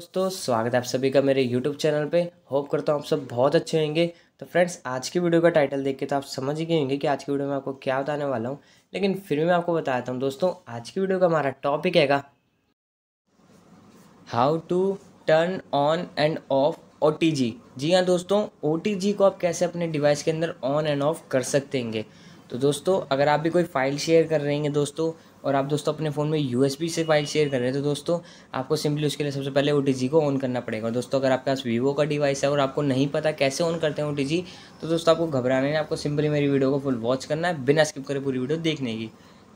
दोस्तों स्वागत है आप सभी का मेरे यूट्यूब चैनल पे होप करता हूँ आप सब बहुत अच्छे होंगे तो फ्रेंड्स आज की वीडियो का टाइटल देख के तो आप समझ गए होंगे कि आज की वीडियो में आपको क्या बताने वाला हूँ लेकिन फिर भी मैं आपको बताता हूँ दोस्तों आज की वीडियो का हमारा टॉपिक हैगा how to turn on and off ओ जी हाँ दोस्तों ओ को आप कैसे अपने डिवाइस के अंदर ऑन एंड ऑफ कर सकते हैं तो दोस्तों अगर आप भी कोई फ़ाइल शेयर कर रहे हैं दोस्तों और आप दोस्तों अपने फ़ोन में यू से फाइल शेयर कर रहे हैं तो दोस्तों आपको सिंपली उसके लिए सबसे पहले ओ को ऑन करना पड़ेगा और दोस्तों अगर आपके पास वीवो का डिवाइस है और आपको नहीं पता कैसे ऑन करते हैं ओ तो दोस्तों आपको घबराना नहीं आपको सिंपली मेरी वीडियो को फुल वॉच करना है बिना स्किप करे पूरी वीडियो देखने की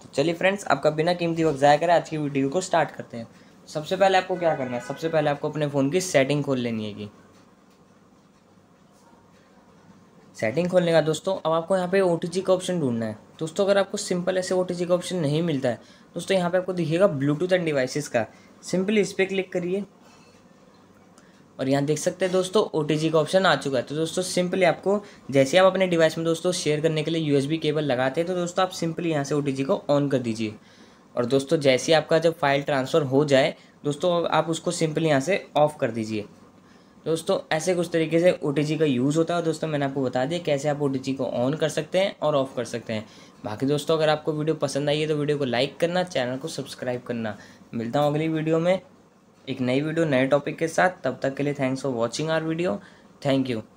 तो चलिए फ्रेंड्स आपका बिना कीमती वक्त ज़ाया करें आज की वीडियो को स्टार्ट करते हैं सबसे पहले आपको क्या करना है सबसे पहले आपको अपने फ़ोन की सेटिंग खोल लेनी है सेटिंग खोलने का दोस्तों अब आपको यहाँ पे ओ का ऑप्शन ढूंढना है दोस्तों अगर आपको सिंपल ऐसे ओ का ऑप्शन नहीं मिलता है दोस्तों यहाँ पे आपको दिखेगा ब्लूटूथ एंड डिवाइसेस का सिंपली इस पर क्लिक करिए और यहाँ देख सकते हैं दोस्तों ओ का ऑप्शन आ चुका है तो दोस्तों सिंपली आपको जैसे आप अपने डिवाइस में दोस्तों शेयर करने के लिए यू केबल लगाते हैं तो दोस्तों आप सिंपली यहाँ से ओ को ऑन कर दीजिए और दोस्तों जैसे आपका जब फाइल ट्रांसफ़र हो जाए दोस्तों आप उसको सिंपली यहाँ से ऑफ़ कर दीजिए दोस्तों ऐसे कुछ तरीके से ओ का यूज़ होता है दोस्तों मैंने आपको बता दिया कैसे आप ओ को ऑन कर सकते हैं और ऑफ़ कर सकते हैं बाकी दोस्तों अगर आपको वीडियो पसंद आई है तो वीडियो को लाइक करना चैनल को सब्सक्राइब करना मिलता हूँ अगली वीडियो में एक नई वीडियो नए टॉपिक के साथ तब तक के लिए thanks for watching our video thank you